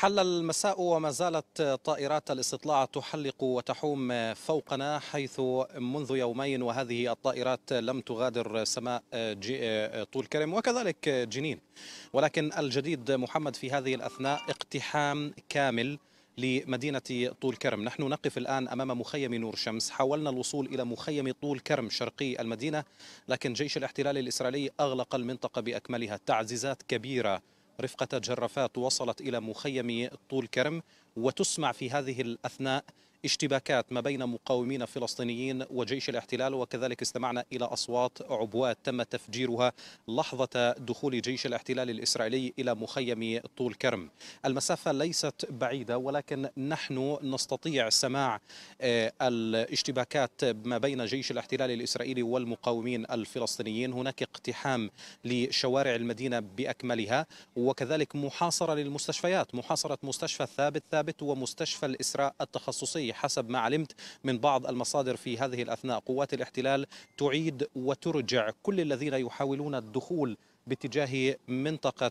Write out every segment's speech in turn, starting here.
حل المساء وما زالت طائرات الاستطلاع تحلق وتحوم فوقنا حيث منذ يومين وهذه الطائرات لم تغادر سماء طول كرم وكذلك جنين ولكن الجديد محمد في هذه الأثناء اقتحام كامل لمدينة طول كرم نحن نقف الآن أمام مخيم نور شمس حاولنا الوصول إلى مخيم طول كرم شرقي المدينة لكن جيش الاحتلال الإسرائيلي أغلق المنطقة بأكملها تعزيزات كبيرة رفقة جرافات وصلت إلى مخيم طول كرم وتسمع في هذه الأثناء اشتباكات ما بين مقاومين فلسطينيين وجيش الاحتلال وكذلك استمعنا إلى أصوات عبوات تم تفجيرها لحظة دخول جيش الاحتلال الإسرائيلي إلى مخيم طول كرم المسافة ليست بعيدة ولكن نحن نستطيع سماع آه، الاشتباكات ما بين جيش الاحتلال الإسرائيلي والمقاومين الفلسطينيين هناك اقتحام لشوارع المدينة بأكملها وكذلك محاصرة للمستشفيات محاصرة مستشفى ثابت ثابت ومستشفى الإسراء التخصصي حسب ما علمت من بعض المصادر في هذه الأثناء قوات الاحتلال تعيد وترجع كل الذين يحاولون الدخول باتجاه منطقة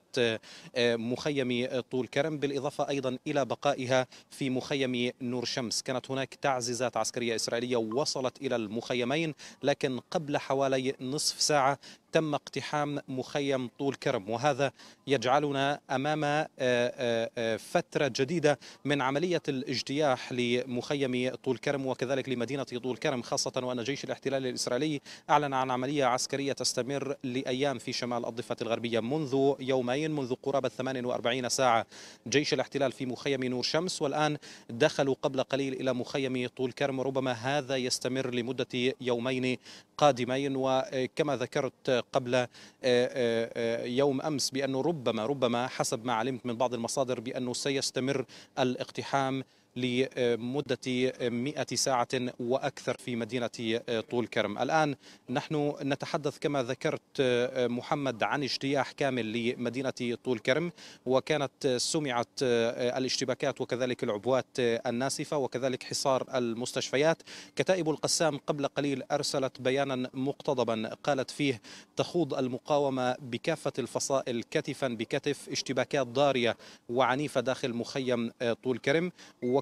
آه، مخيم طول كرم بالإضافة أيضا إلى بقائها في مخيم نور شمس كانت هناك تعزيزات عسكرية إسرائيلية وصلت إلى المخيمين لكن قبل حوالي نصف ساعة تم اقتحام مخيم طول كرم وهذا يجعلنا امام آه، آه، آه، فتره جديده من عمليه الاجتياح لمخيم طول كرم وكذلك لمدينه طول كرم خاصه وان جيش الاحتلال الاسرائيلي اعلن عن عمليه عسكريه تستمر لايام في شمال الضفه الغربيه منذ يومين منذ قرابه 48 ساعه جيش الاحتلال في مخيم نور شمس والان دخلوا قبل قليل الى مخيم طول كرم ربما هذا يستمر لمده يومين قادمين وكما ذكرت قبل آه، آه، آه، يوم أمس بأنه ربما ربما حسب ما علمت من بعض المصادر بأنه سيستمر الاقتحام لمدة 100 ساعة وأكثر في مدينة طول كرم الآن نحن نتحدث كما ذكرت محمد عن اجتياح كامل لمدينة طول كرم وكانت سمعت الاشتباكات وكذلك العبوات الناسفة وكذلك حصار المستشفيات كتائب القسام قبل قليل أرسلت بيانا مقتضبا قالت فيه تخوض المقاومة بكافة الفصائل كتفا بكتف اشتباكات ضارية وعنيفة داخل مخيم طول كرم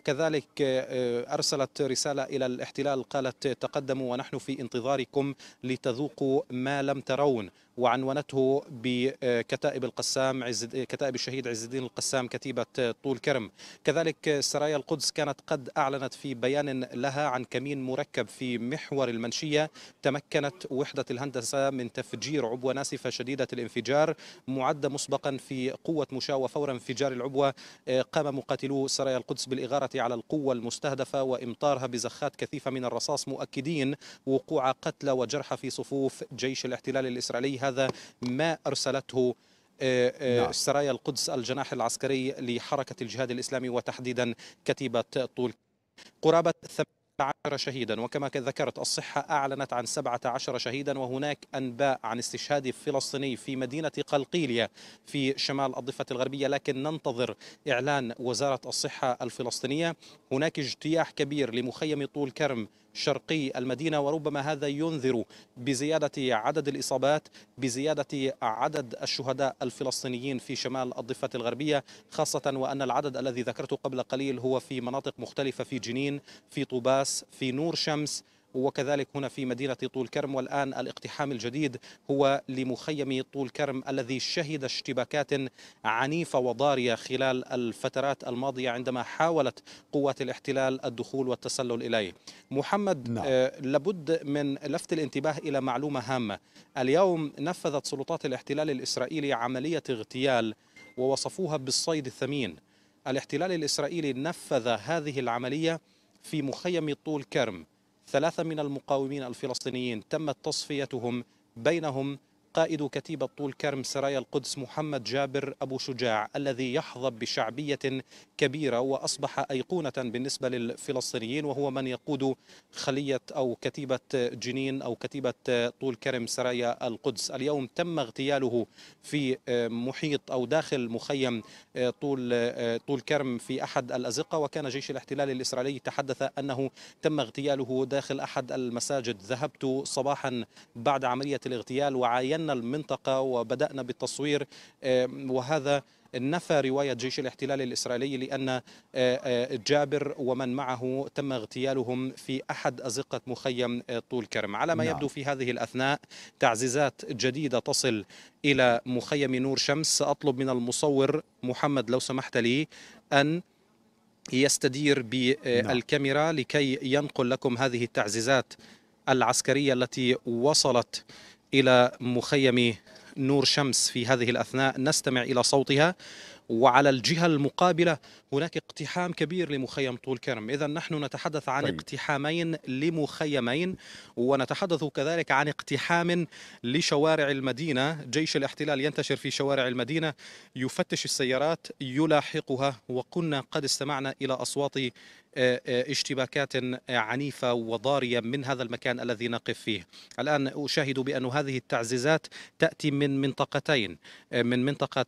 وكذلك آه، آه، أرسلت رسالة إلى الاحتلال قالت تقدموا ونحن في انتظاركم لتذوقوا ما لم ترون وعنونته بكتائب القسام عز كتائب الشهيد عز الدين القسام كتيبة طول كرم كذلك سرايا القدس كانت قد أعلنت في بيان لها عن كمين مركب في محور المنشية تمكنت وحدة الهندسة من تفجير عبوة ناسفة شديدة الانفجار معدة مسبقا في قوة مشاة فور انفجار العبوة قام مقاتلو سرايا القدس بالإغارة على القوة المستهدفة وإمطارها بزخات كثيفة من الرصاص مؤكدين وقوع قتلى وجرحى في صفوف جيش الاحتلال الإسرائيلي هذا ما أرسلته آه، آه، نعم. سرايا القدس الجناح العسكري لحركة الجهاد الإسلامي وتحديدا كتيبة طول قرابة 18 شهيدا وكما ذكرت الصحة أعلنت عن 17 شهيدا وهناك أنباء عن استشهاد فلسطيني في مدينة قلقيلية في شمال الضفة الغربية لكن ننتظر إعلان وزارة الصحة الفلسطينية هناك اجتياح كبير لمخيم طول كرم شرقي المدينة وربما هذا ينذر بزيادة عدد الإصابات بزيادة عدد الشهداء الفلسطينيين في شمال الضفة الغربية خاصة وأن العدد الذي ذكرته قبل قليل هو في مناطق مختلفة في جنين في طوباس في نور شمس وكذلك هنا في مدينة طول كرم والآن الاقتحام الجديد هو لمخيم طول كرم الذي شهد اشتباكات عنيفة وضارية خلال الفترات الماضية عندما حاولت قوات الاحتلال الدخول والتسلل إليه محمد نعم. آه، لابد من لفت الانتباه إلى معلومة هامة اليوم نفذت سلطات الاحتلال الإسرائيلي عملية اغتيال ووصفوها بالصيد الثمين الاحتلال الإسرائيلي نفذ هذه العملية في مخيم طول كرم ثلاثة من المقاومين الفلسطينيين تمت تصفيتهم بينهم قائد كتيبة طول كرم سرايا القدس محمد جابر أبو شجاع الذي يحظى بشعبية كبيرة وأصبح أيقونة بالنسبة للفلسطينيين وهو من يقود خلية أو كتيبة جنين أو كتيبة طول كرم سرايا القدس اليوم تم اغتياله في محيط أو داخل مخيم طول طول كرم في أحد الأزقة وكان جيش الاحتلال الإسرائيلي تحدث أنه تم اغتياله داخل أحد المساجد ذهبت صباحا بعد عملية الاغتيال وعاينت دخلنا المنطقة وبدأنا بالتصوير آه، وهذا نفى رواية جيش الاحتلال الإسرائيلي لأن آه، آه، جابر ومن معه تم اغتيالهم في أحد أزقة مخيم طول كرم على ما يبدو نعم. في هذه الأثناء تعزيزات جديدة تصل إلى مخيم نور شمس سأطلب من المصور محمد لو سمحت لي أن يستدير نعم. بالكاميرا لكي ينقل لكم هذه التعزيزات العسكرية التي وصلت إلى مخيم نور شمس في هذه الأثناء نستمع إلى صوتها وعلى الجهة المقابلة هناك اقتحام كبير لمخيم طول كرم إذا نحن نتحدث عن طيب. اقتحامين لمخيمين ونتحدث كذلك عن اقتحام لشوارع المدينة جيش الاحتلال ينتشر في شوارع المدينة يفتش السيارات يلاحقها وكنا قد استمعنا إلى أصوات آه، آه، اشتباكات عنيفة وضارية من هذا المكان الذي نقف فيه الآن أشاهد بأن هذه التعزيزات تأتي من منطقتين آه، من منطقة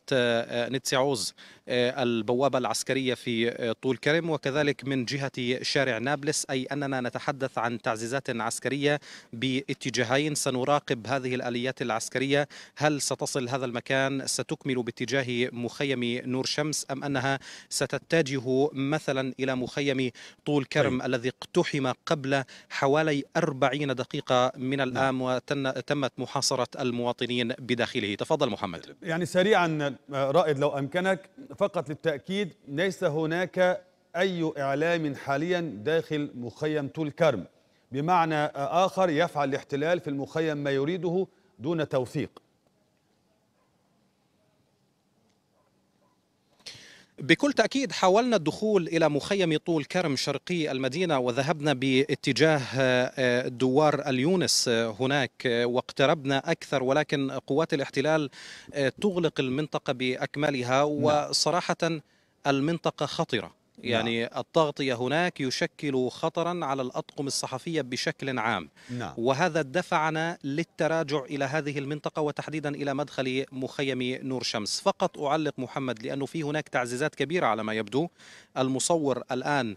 نتسعوز آه، البوابة العسكرية في آه، طول كرم وكذلك من جهة شارع نابلس أي أننا نتحدث عن تعزيزات عسكرية باتجاهين سنراقب هذه الآليات العسكرية هل ستصل هذا المكان ستكمل باتجاه مخيم نور شمس أم أنها ستتجه مثلا إلى مخيم طول كرم أي. طيب. الذي اقتحم قبل حوالي 40 دقيقة من نعم. الآن وتمت محاصرة المواطنين بداخله تفضل محمد يعني سريعا آه، رائد لو أمكنك هناك فقط للتأكيد ليس هناك أي إعلام حاليا داخل مخيم طول كرم بمعنى آخر يفعل الاحتلال في المخيم ما يريده دون توثيق بكل تأكيد حاولنا الدخول إلى مخيم طول كرم شرقي المدينة وذهبنا باتجاه آه، آه، دوار اليونس آه، هناك واقتربنا أكثر ولكن قوات الاحتلال تغلق المنطقة بأكملها نعم. وصراحة المنطقة خطرة نعم. يعني نعم. التغطية هناك يشكل خطرا على الأطقم الصحفية بشكل عام نعم. وهذا دفعنا للتراجع إلى هذه المنطقة وتحديدا إلى مدخل مخيم نور شمس فقط أعلق محمد لأنه في هناك تعزيزات كبيرة على ما يبدو المصور الآن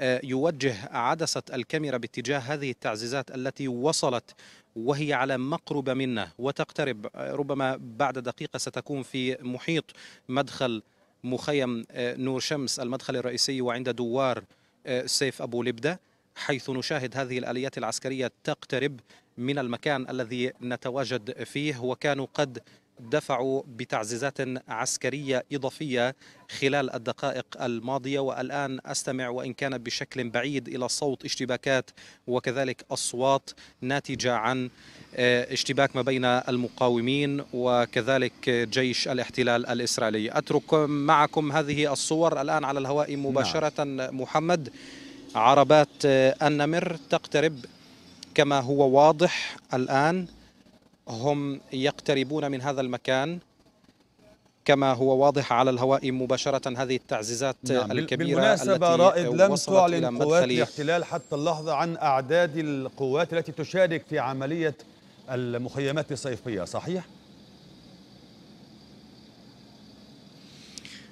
آه، يوجه عدسة الكاميرا باتجاه هذه التعزيزات التي وصلت وهي على مقربة منا وتقترب آه، ربما بعد دقيقة ستكون في محيط مدخل مخيم آه، نور شمس المدخل الرئيسي وعند دوار آه، سيف أبو لبدة حيث نشاهد هذه الآليات العسكرية تقترب من المكان الذي نتواجد فيه وكانوا قد دفعوا بتعزيزات عسكرية إضافية خلال الدقائق الماضية والآن أستمع وإن كان بشكل بعيد إلى صوت اشتباكات وكذلك أصوات ناتجة عن آه، اشتباك ما بين المقاومين وكذلك جيش الاحتلال الإسرائيلي أترك معكم هذه الصور الآن على الهواء نعم. مباشرة محمد عربات آه، النمر تقترب كما هو واضح الآن هم يقتربون من هذا المكان كما هو واضح على الهواء مباشرة هذه التعزيزات نعم الكبيرة بالمناسبة التي رائد لم تعلن قوات الاحتلال حتى اللحظة عن أعداد القوات التي تشارك في عملية المخيمات الصيفية صحيح؟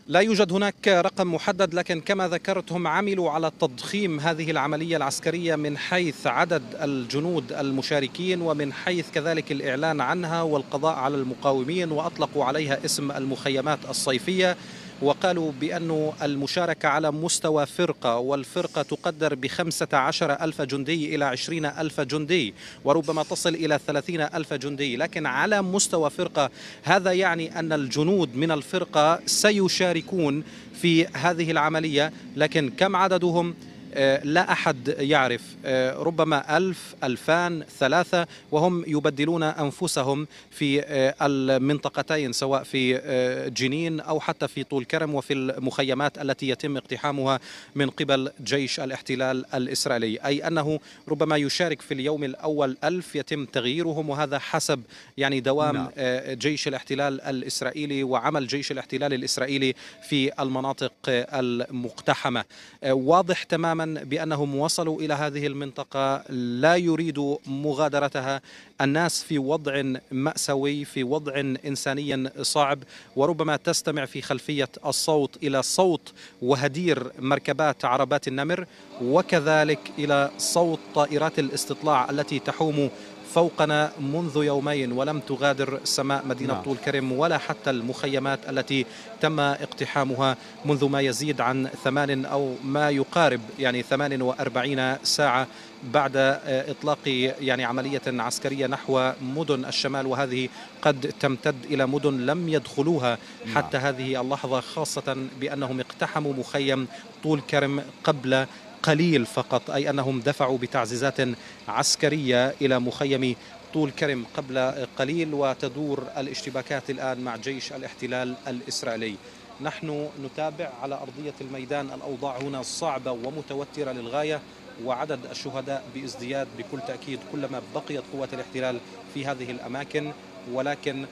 لا يوجد هناك رقم محدد لكن كما ذكرت هم عملوا على تضخيم هذه العملية العسكرية من حيث عدد الجنود المشاركين ومن حيث كذلك الإعلان عنها والقضاء على المقاومين وأطلقوا عليها اسم المخيمات الصيفية وقالوا بأن المشاركة على مستوى فرقة والفرقة تقدر بخمسة عشر ألف جندي إلى عشرين ألف جندي وربما تصل إلى ثلاثين ألف جندي لكن على مستوى فرقة هذا يعني أن الجنود من الفرقة سيشاركون في هذه العملية لكن كم عددهم آه، لا أحد يعرف آه، ربما ألف ألفان ثلاثة وهم يبدلون أنفسهم في آه، المنطقتين سواء في جنين أو حتى في طول كرم وفي المخيمات التي يتم اقتحامها من قبل جيش الاحتلال الإسرائيلي أي أنه ربما يشارك في اليوم الأول ألف يتم تغييرهم وهذا حسب يعني دوام نعم. جيش الاحتلال الإسرائيلي وعمل جيش الاحتلال الإسرائيلي في المناطق المقتحمة واضح تماما بأنهم وصلوا إلى هذه المنطقة لا يريدوا مغادرتها الناس في وضع مأساوي في وضع إنساني صعب وربما تستمع في خلفية الصوت إلى صوت وهدير مركبات عربات النمر وكذلك إلى صوت طائرات الاستطلاع التي تحوم فوقنا منذ يومين ولم تغادر سماء مدينة نعم. طول كرم ولا حتى المخيمات التي تم اقتحامها منذ ما يزيد عن ثمان أو ما يقارب يعني 48 ساعة بعد آه، اطلاق يعني عمليه عسكريه نحو مدن الشمال وهذه قد تمتد الى مدن لم يدخلوها نعم. حتى هذه اللحظه خاصه بانهم اقتحموا مخيم طول كرم قبل قليل فقط أي أنهم دفعوا بتعزيزات عسكرية إلى مخيم طول كرم قبل قليل وتدور الاشتباكات الآن مع جيش الاحتلال الإسرائيلي نحن نتابع على أرضية الميدان الأوضاع هنا صعبة ومتوترة للغاية وعدد الشهداء بازدياد بكل تأكيد كلما بقيت قوات الاحتلال في هذه الأماكن ولكن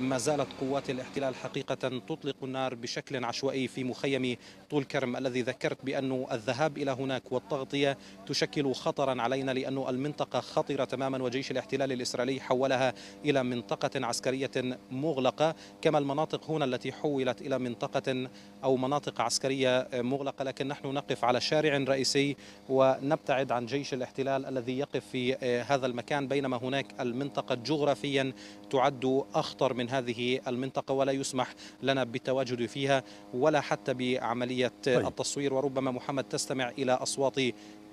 ما زالت قوات الاحتلال حقيقة تطلق النار بشكل عشوائي في مخيم طول كرم الذي ذكرت بأنه الذهاب إلى هناك والتغطية تشكل خطرا علينا لأن المنطقة خطرة تماما وجيش الاحتلال الإسرائيلي حولها إلى منطقة عسكرية مغلقة كما المناطق هنا التي حولت إلى منطقة أو مناطق عسكرية مغلقة لكن نحن نقف على شارع رئيسي ونبتعد عن جيش الاحتلال الذي يقف في آه، هذا المكان بينما هناك المنطقة جغرافيا تعد أخطر أكثر من هذه المنطقة ولا يسمح لنا بالتواجد فيها ولا حتى بعملية طيب. التصوير وربما محمد تستمع إلى أصوات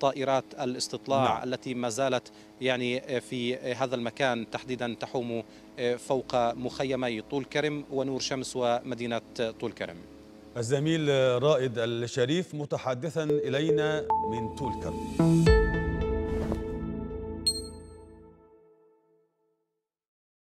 طائرات الاستطلاع نعم. التي ما زالت يعني في هذا المكان تحديدا تحوم فوق مخيمي طول كرم ونور شمس ومدينة طول كرم الزميل رائد الشريف متحدثا إلينا من طول كرم